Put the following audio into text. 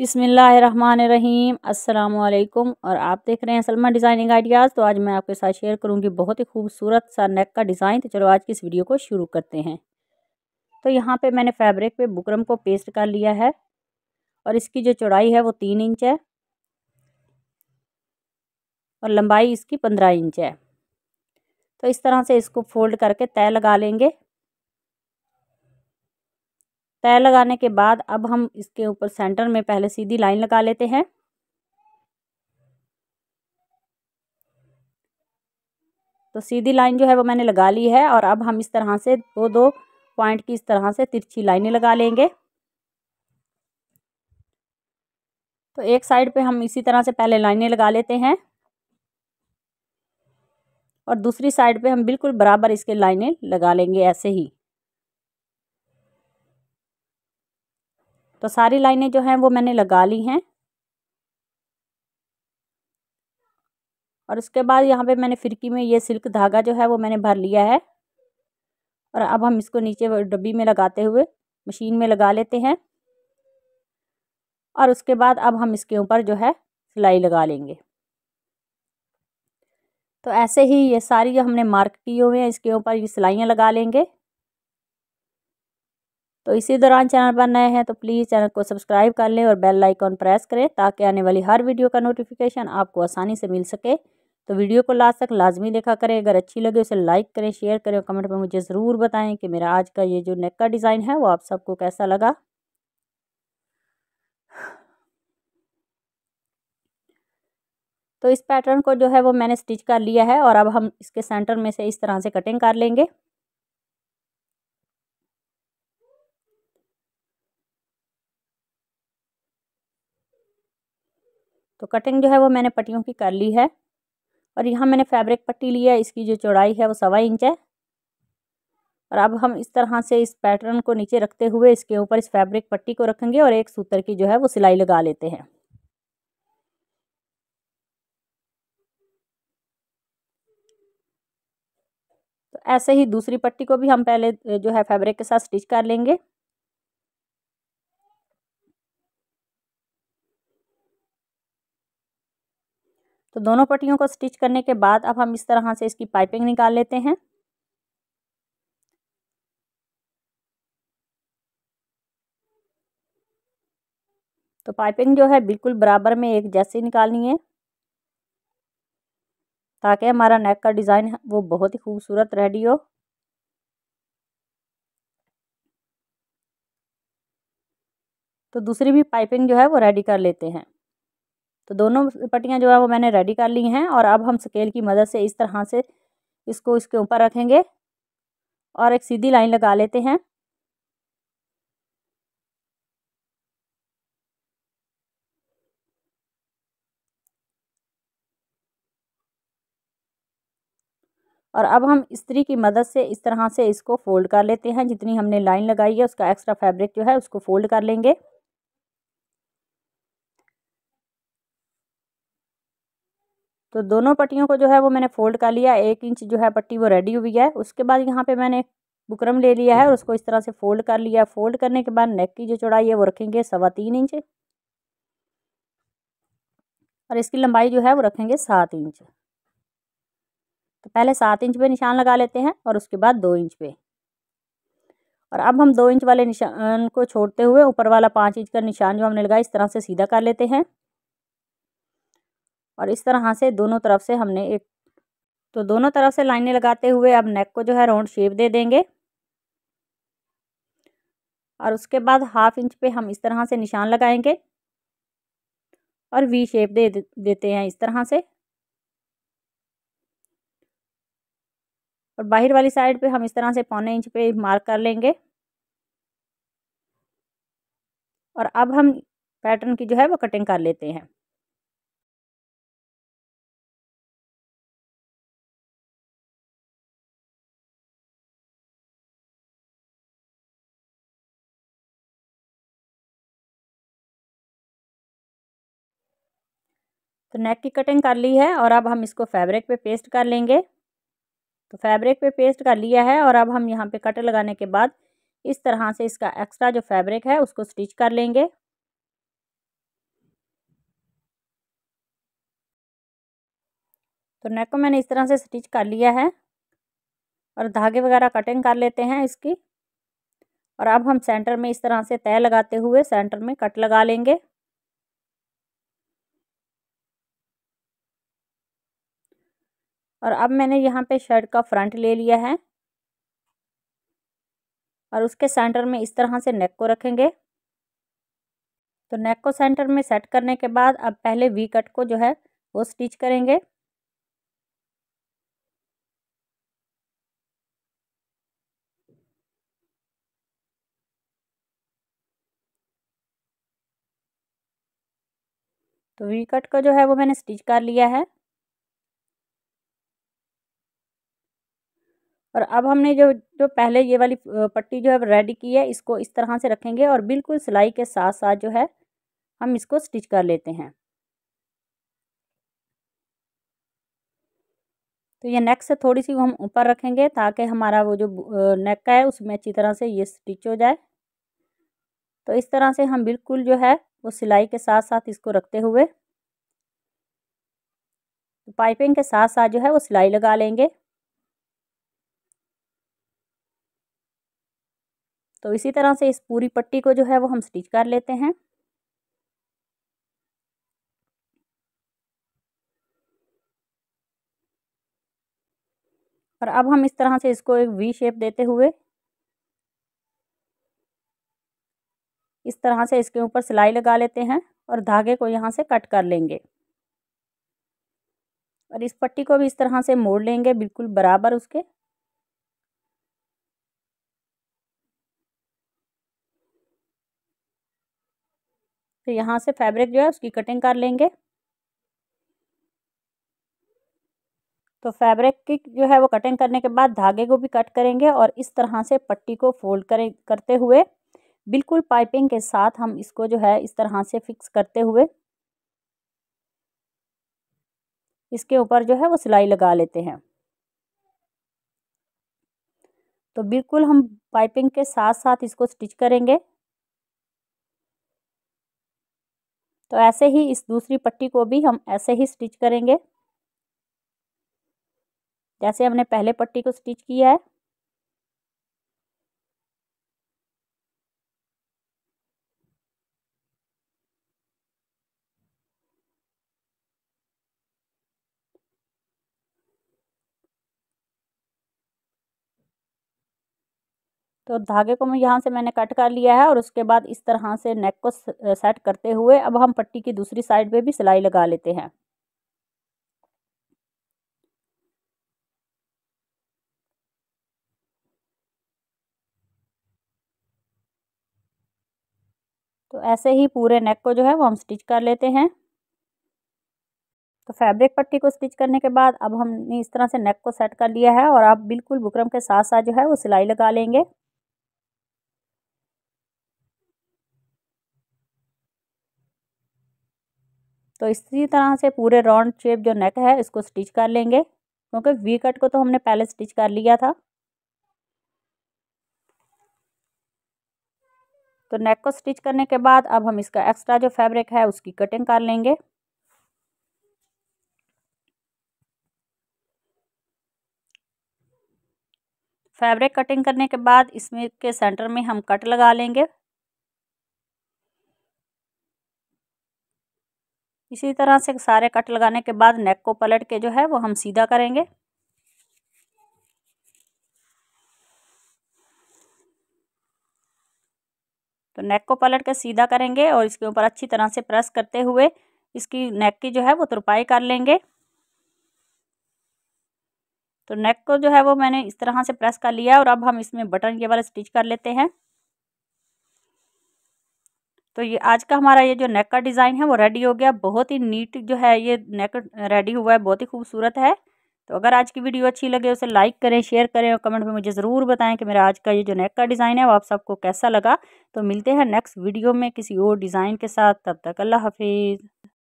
बिसमीम अल्लाम और आप देख रहे हैं सलमा डिज़ाइनिंग आइडियाज़ तो आज मैं आपके साथ शेयर करूंगी बहुत ही खूबसूरत सा नेक का डिज़ाइन तो चलो आज की इस वीडियो को शुरू करते हैं तो यहाँ पे मैंने फैब्रिक पे बुकरम को पेस्ट कर लिया है और इसकी जो चौड़ाई है वो तीन इंच है और लंबाई इसकी पंद्रह इंच है तो इस तरह से इसको फोल्ड करके तय लगा लेंगे तय लगाने के बाद अब हम इसके ऊपर सेंटर में पहले सीधी लाइन लगा लेते हैं तो सीधी लाइन जो है वो मैंने लगा ली है और अब हम इस तरह से दो दो पॉइंट की इस तरह से तिरछी लाइनें लगा लेंगे तो एक साइड पे हम इसी तरह से पहले लाइनें लगा लेते हैं और दूसरी साइड पे हम बिल्कुल बराबर इसके लाइनें लगा लेंगे ऐसे ही तो सारी लाइनें जो हैं वो मैंने लगा ली हैं और उसके बाद यहाँ पे मैंने फिरकी में ये सिल्क धागा जो है वो मैंने भर लिया है और अब हम इसको नीचे डब्बी में लगाते हुए मशीन में लगा लेते हैं और उसके बाद अब हम इसके ऊपर जो है सिलाई लगा लेंगे तो ऐसे ही ये सारी जो हमने मार्क किए हुए हैं इसके ऊपर ये सिलाइयाँ लगा लेंगे तो इसी दौरान चैनल पर नए हैं तो प्लीज़ चैनल को सब्सक्राइब कर लें और बेल आइकॉन प्रेस करें ताकि आने वाली हर वीडियो का नोटिफिकेशन आपको आसानी से मिल सके तो वीडियो को लास्ट तक लाजमी देखा करें अगर अच्छी लगे उसे लाइक करें शेयर करें और कमेंट में मुझे ज़रूर बताएं कि मेरा आज का ये जो नेक का डिज़ाइन है वो आप सबको कैसा लगा तो इस पैटर्न को जो है वो मैंने स्टिच कर लिया है और अब हम इसके सेंटर में से इस तरह से कटिंग कर लेंगे तो कटिंग जो है वो मैंने पट्टियों की कर ली है और यहाँ मैंने फैब्रिक पट्टी लिया है इसकी जो चौड़ाई है वो सवा इंच है और अब हम इस तरह से इस पैटर्न को नीचे रखते हुए इसके ऊपर इस फैब्रिक पट्टी को रखेंगे और एक सूत्र की जो है वो सिलाई लगा लेते हैं तो ऐसे ही दूसरी पट्टी को भी हम पहले जो है फैब्रिक के साथ स्टिच कर लेंगे तो दोनों पट्टियों को स्टिच करने के बाद अब हम इस तरह से इसकी पाइपिंग निकाल लेते हैं तो पाइपिंग जो है बिल्कुल बराबर में एक जैसी निकालनी है ताकि हमारा नेक का डिज़ाइन वो बहुत ही खूबसूरत रेडी हो तो दूसरी भी पाइपिंग जो है वो रेडी कर लेते हैं तो दोनों पट्टियाँ जो है वो मैंने रेडी कर ली हैं और अब हम स्केल की मदद से इस तरह से इसको इसके ऊपर रखेंगे और एक सीधी लाइन लगा लेते हैं और अब हम इस्त्री की मदद से इस तरह से इसको फोल्ड कर लेते हैं जितनी हमने लाइन लगाई है उसका एक्स्ट्रा फैब्रिक जो है उसको फोल्ड कर लेंगे तो दोनों पट्टियों को जो है वो मैंने फोल्ड कर लिया एक इंच जो है पट्टी वो रेडी हुई है उसके बाद यहाँ पे मैंने बुकरम ले लिया है और उसको इस तरह से फोल्ड कर लिया फोल्ड करने के बाद नेक की जो चौड़ाई है वो रखेंगे सवा तीन इंच और इसकी लंबाई जो है वो रखेंगे सात इंच तो पहले सात इंच पे निशान लगा लेते हैं और उसके बाद दो इंच पे और अब हम दो इंच वाले निशान को छोड़ते हुए ऊपर वाला पाँच इंच का निशान जो हमने लगाया इस तरह से सीधा कर लेते हैं और इस तरह से दोनों तरफ से हमने एक तो दोनों तरफ से लाइनें लगाते हुए अब नेक को जो है राउंड शेप दे देंगे और उसके बाद हाफ इंच पे हम इस तरह से निशान लगाएंगे और वी शेप दे देते हैं इस तरह से और बाहर वाली साइड पे हम इस तरह से पौने इंच पे मार्क कर लेंगे और अब हम पैटर्न की जो है वो कटिंग कर लेते हैं तो नेक की कटिंग कर ली है और अब हम इसको फैब्रिक पे पेस्ट कर लेंगे तो फैब्रिक पे पेस्ट कर लिया है और अब हम यहाँ पे कट लगाने के बाद इस तरह से इसका एक्स्ट्रा जो फैब्रिक है उसको स्टिच कर लेंगे तो नेक को मैंने इस तरह से स्टिच कर लिया है और धागे वगैरह कटिंग कर लेते हैं इसकी और अब हम सेंटर में इस तरह से तय लगाते हुए सेंटर में कट लगा लेंगे और अब मैंने यहाँ पे शर्ट का फ्रंट ले लिया है और उसके सेंटर में इस तरह से नेक को रखेंगे तो नेक को सेंटर में सेट करने के बाद अब पहले वी कट को जो है वो स्टिच करेंगे तो वी कट को जो है वो मैंने स्टिच कर लिया है और अब हमने जो जो पहले ये वाली पट्टी जो है रेडी की है इसको इस तरह से रखेंगे और बिल्कुल सिलाई के साथ साथ जो है हम इसको स्टिच कर लेते हैं तो ये नेक से थोड़ी सी हम ऊपर रखेंगे ताकि हमारा वो जो नेक का है उसमें अच्छी तरह से ये स्टिच हो जाए तो इस तरह से हम बिल्कुल जो है वो सिलाई के साथ साथ इसको रखते हुए पाइपिंग तो के साथ साथ जो है वो सिलाई लगा लेंगे तो इसी तरह से इस पूरी पट्टी को जो है वो हम स्टिच कर लेते हैं और अब हम इस तरह से इसको एक वी शेप देते हुए इस तरह से इसके ऊपर सिलाई लगा लेते हैं और धागे को यहाँ से कट कर लेंगे और इस पट्टी को भी इस तरह से मोड़ लेंगे बिल्कुल बराबर उसके तो यहाँ से फैब्रिक जो है उसकी कटिंग कर लेंगे तो फैब्रिक की जो है वो कटिंग करने के बाद धागे को भी कट करेंगे और इस तरह से पट्टी को फोल्ड करें करते हुए बिल्कुल पाइपिंग के साथ हम इसको जो है इस तरह से फिक्स करते हुए इसके ऊपर जो है वो सिलाई लगा लेते हैं तो बिल्कुल हम पाइपिंग के साथ साथ इसको स्टिच करेंगे तो ऐसे ही इस दूसरी पट्टी को भी हम ऐसे ही स्टिच करेंगे जैसे हमने पहले पट्टी को स्टिच किया है तो धागे को मैं यहाँ से मैंने कट कर लिया है और उसके बाद इस तरह से नेक को सेट करते हुए अब हम पट्टी की दूसरी साइड पे भी सिलाई लगा लेते हैं तो ऐसे ही पूरे नेक को जो है वो हम स्टिच कर लेते हैं तो फैब्रिक पट्टी को स्टिच करने के बाद अब हमने इस तरह से नेक को सेट कर लिया है और आप बिल्कुल बुकरम के साथ साथ जो है वो सिलाई लगा लेंगे तो इसी तरह से पूरे राउंड शेप जो नेक है इसको स्टिच कर लेंगे क्योंकि वी कट को तो हमने पहले स्टिच कर लिया था तो नेक को स्टिच करने के बाद अब हम इसका एक्स्ट्रा जो फैब्रिक है उसकी कटिंग कर लेंगे फैब्रिक कटिंग करने के बाद इसमें के सेंटर में हम कट लगा लेंगे इसी तरह से सारे कट लगाने के बाद नेक को पलट के जो है वो हम सीधा करेंगे तो नेक को पलट के सीधा करेंगे और इसके ऊपर अच्छी तरह से प्रेस करते हुए इसकी नेक की जो है वो तुरपाई कर लेंगे तो नेक को जो है वो मैंने इस तरह से प्रेस कर लिया और अब हम इसमें बटन के वाला स्टिच कर लेते हैं तो ये आज का हमारा ये जो नेक का डिज़ाइन है वो रेडी हो गया बहुत ही नीट जो है ये नेक रेडी हुआ है बहुत ही खूबसूरत है तो अगर आज की वीडियो अच्छी लगे उसे लाइक करें शेयर करें और कमेंट में मुझे ज़रूर बताएं कि मेरा आज का ये जो नेक का डिज़ाइन है वो आप सबको कैसा लगा तो मिलते हैं नेक्स्ट वीडियो में किसी और डिज़ाइन के साथ तब तक अल्लाह हाफिज़